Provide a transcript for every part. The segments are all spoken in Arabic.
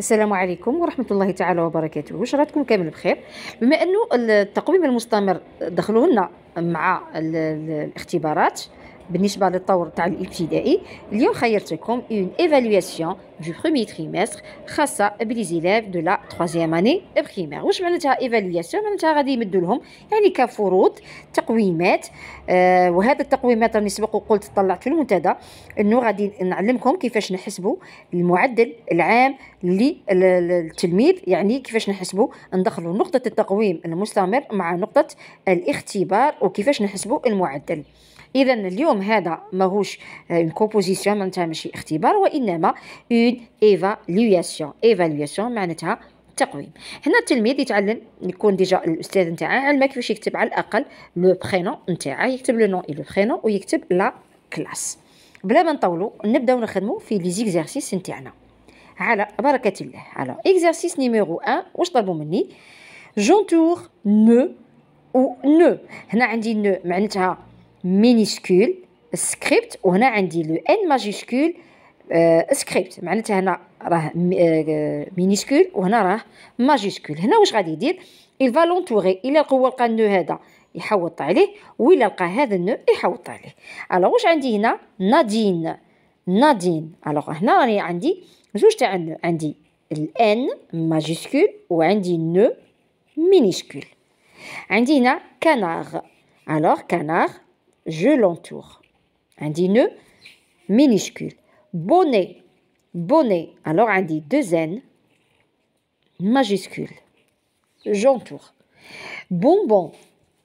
السلام عليكم ورحمه الله تعالى وبركاته واش راتكم كامل بخير بما انه التقويم المستمر دخلوا لنا مع الاختبارات بالنسبه للطور تاع الابتدائي اليوم خيرت لكم اون ايفالواسيون دو برومي تريمستر خاصه بلي دو لا 3 اني بريمير واش معناتها ايفالواسيون معناتها غادي يمدوا لهم يعني كفروض تقويمات آه وهذا التقويمات راني سبق وقلت طلعت في المنتدى انه غادي نعلمكم كيفاش نحسبوا المعدل العام للتلميذ يعني كيفاش نحسبوا ندخلوا نقطه التقويم المستمر مع نقطه الاختبار وكيفاش نحسبوا المعدل اذا اليوم هذا ماهوش اون آه، كومبوزيسيون معناتها ماشي اختبار وانما اون ايفالياسيون ايفالياسيون معناتها تقويم هنا التلميذ يتعلم يكون ديجا الاستاذ نتاعه علمه كيفاش يكتب على الاقل لو برينو نتاعه يكتب لو نون اي لو برينو ويكتب لا كلاس بلا ما نطولوا نبداو نخدموا في لي زيكزارسيس نتاعنا على بركه الله على اكزرسيس نيميرو 1 واش طلبوا مني جونتور نو و نو هنا عندي نو معناتها مينيسكول سكريبت وهنا عندي لو ان ماجيسكول سكريبت معناتها هنا راه مينيسكول وهنا راه ماجيسكول هنا واش غادي يدير il va الى الا لقى لقى النو هذا يحوط عليه ولا لقى هذا النو يحوط عليه الوغ واش عندي هنا نادين نادين الوغ هنا راني عندي جوج تاع النو عندي الان ماجيسكول وعندي النو مينيسكول عندي هنا كانار الوغ كانار Je l'entoure. un nœud, minuscule. Bonnet, bonnet. Alors indice deux n, majuscule. J'entoure. Bonbon,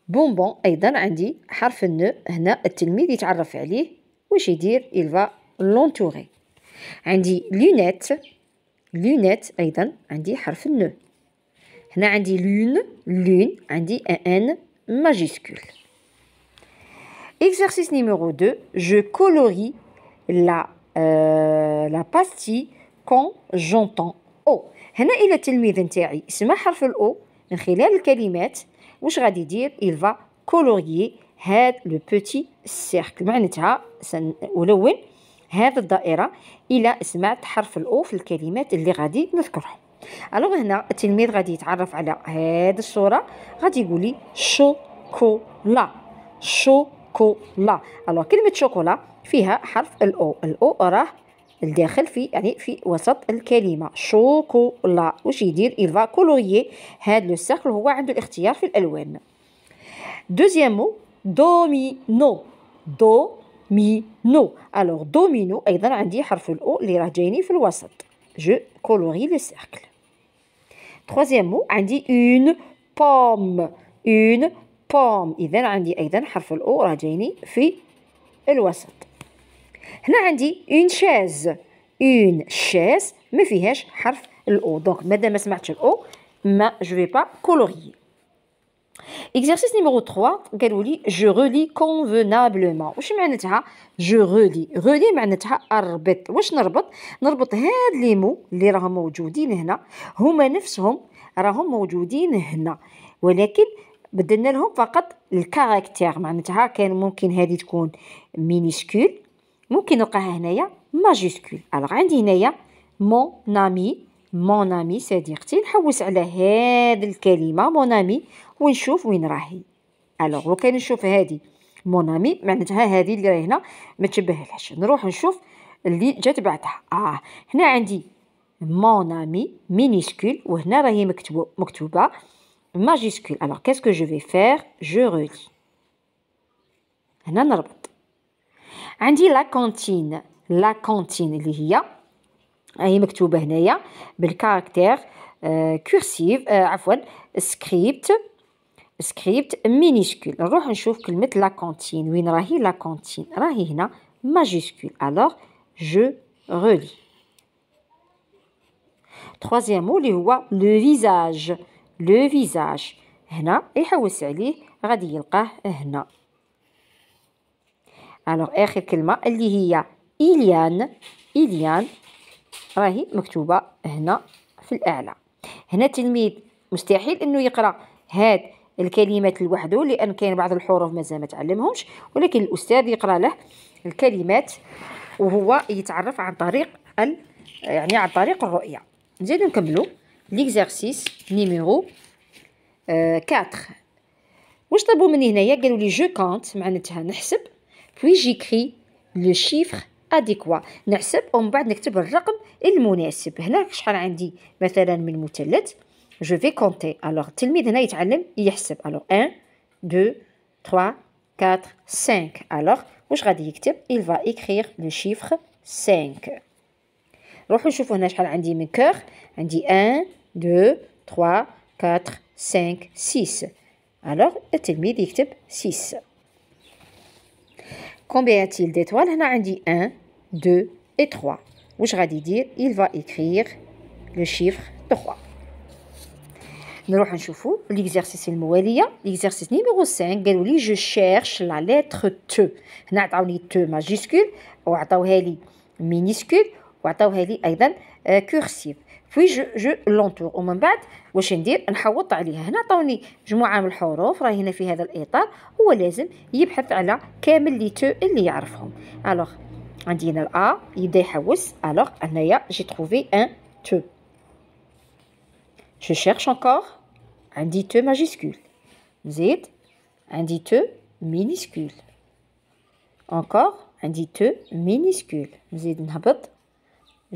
bonbon. Aidan indique harf nœud. Hna est-il midi je dis il va l'entourer. Indice lunette, lunette. Aidan indique harf nœud. Hna indique lune, lune. Indice n n majuscule. Exercice numéro 2, je colorie la, euh, la pastille quand j'entends O. هنا إلى التلميذ نتاعي سمع حرف الأو من خلال الكلمات واش غادي يدير il va colorier هاد لو بوتي سيركل معناتها سنلون هذه الدائرة إلى سمعت حرف الأو في الكلمات اللي غادي نذكرهم الوغ هنا التلميذ غادي يتعرف على هاد الصورة غادي يقولي شوكولا شوكولا شوكولا الو كلمه شوكولا فيها حرف الاو الاو راه الداخل في يعني في وسط الكلمه شوكولا واش يدير فا كولوري هاد لو سيركل هو عنده الاختيار في الالوان دوزيام مو دومينو دو مي نو الوغ دومينو ايضا عندي حرف الاو اللي راه جايني في الوسط جو كولوري لو سيركل troisième مو عندي اون بوم اون بوم إذا عندي أيضا حرف الأو راه جايني في الوسط هنا عندي اون شاز اون شاز ما فيهاش حرف الأو دونك مادام ما سمعتش الأو ما جو في با كولوري اكزرسيس نيميرو 3 قالوا لي جو رولي كونفينابلمون واش معناتها جو رولي رولي معناتها اربط واش نربط نربط هاد لي مو اللي راهم موجودين هنا هما نفسهم راهم موجودين هنا ولكن بدلنا لهم فقط الكاركتير معناتها كان ممكن هذه تكون مينيسكول ممكن نلقاها هنايا ماجيسكول الوغ عندي هنايا مون امي مون امي صديقتي نحوس على هاد الكلمه مون امي ونشوف وين راهي الوغ وكان نشوف هادي مون امي معناتها هادي اللي راهي هنا ما تشبهلهاش نروح نشوف اللي جات بعدها اه هنا عندي مون امي مينيسكول وهنا راهي مكتوبه مكتوبه majuscule. Alors, qu'est-ce que je vais faire Je relis On dit la cantine. La cantine, il y a. Il y a un caractère euh, cursif. Euh, script. Script minuscule. Alors, on qu'il met la cantine. Oui, la cantine. majuscule. Alors, je relis. Troisième mot, le visage. Le visage. لو فيزاج هنا يحوس عليه غادي يلقاه هنا الوغ اخر كلمه اللي هي اليان اليان راهي مكتوبه هنا في الاعلى هنا التلميذ مستحيل انه يقرا هاد الكلمات لوحده لان كاين بعض الحروف مازال ما تعلمهمش ولكن الاستاذ يقرا له الكلمات وهو يتعرف عن طريق ال يعني عن طريق الرؤيه نزيدو نكملو ليكزارسيس نيميرو آه 4 واش طلبوا مني هنايا قالوا لي جو كونت معناتها نحسب بوي جيكري لو شيفر اديكوا نحسب ومن بعد نكتب الرقم المناسب هنا شحال عندي مثلا من مثلث جو في كونتي الوغ التلميذ هنا يتعلم يحسب الوغ 1 2 3 4 5 الوغ واش غادي يكتب il va écrire le chiffre 5 Nous avons dit cœur. 1, 2, 3, 4, 5, 6. Alors, nous avons dit 6. Combien de il Nous avons dit 1, 2 et 3. Nous avons dire il va écrire le chiffre 3. Nous avons L'exercice numéro 5, je cherche la lettre 2. Nous avons dit majuscule ou que c'est minuscule. وعطاوها لي ايضا كورسيف في جو جو لونتور ومن بعد واش ندير نحوط عليها هنا عطوني مجموعه من الحروف راهي هنا في هذا الاطار هو لازم يبحث على كامل لي تو اللي يعرفهم الوغ عندي هنا الا يبدا يحوس الوغ انايا جي تروفي ان تو جو شيرش انكور عندي تو ماجيسكول نزيد عندي تو مينيسكول انكور عندي تو مينيسكول نزيد نهبط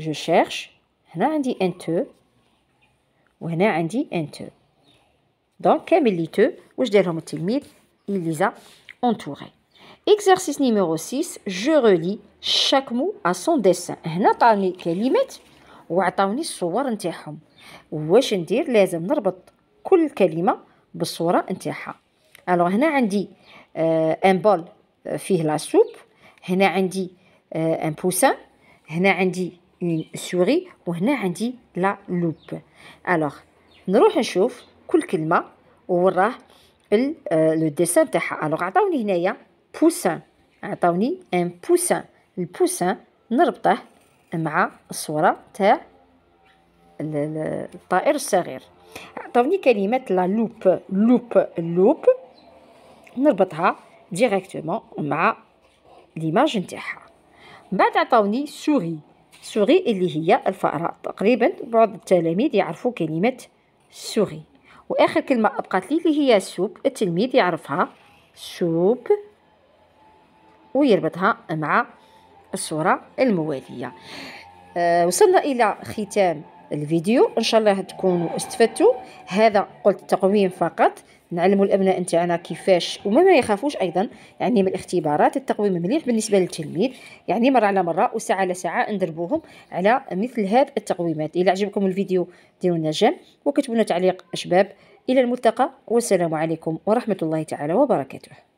جو شيرش هنا عندي ان تو وهنا عندي ان تو دونك كامل لي تو واش دارهم التلميذ اليزا اونتوري اكزرسيس نيميرو 6 جو relis شاك مو ا سون ديسان هنا عطاني كلمات وعطاوني الصور نتاعهم واش ندير لازم نربط كل كلمه بالصوره نتاعها الوغ هنا عندي ان بول فيه لا سوب هنا عندي ان بوسان هنا عندي اون سوري وهنا عندي لا لوب الوغ نروح نشوف كل كلمه وراه لو ديسان تاعها الوغ عطاوني هنايا بوسان عطاوني ان بوسان البوسان نربطه مع الصوره تاع الطائر الصغير عطاوني كلمه لا لوب لوب لوب نربطها ديريكتومون مع ليماج نتاعها بعد عطاوني سوري سوغي اللي هي الفأرة تقريبا بعض التلاميذ يعرفوا كلمة سوغي وآخر كلمة أبقت لي اللي هي سوب التلميذ يعرفها سوب ويربطها مع الصورة الموالية آه وصلنا إلى ختام الفيديو إن شاء الله تكونوا استفدتوا هذا قلت تقويم فقط نعلموا الابناء نتاعنا كيفاش وما ما يخافوش ايضا يعني من الاختبارات التقويم مليح بالنسبه للتلميذ يعني مره على مره وساعه على ساعه ندربوهم على مثل هاد التقويمات الى عجبكم الفيديو ديروا لنا جيم وكتبوا لنا تعليق شباب الى الملتقى والسلام عليكم ورحمه الله تعالى وبركاته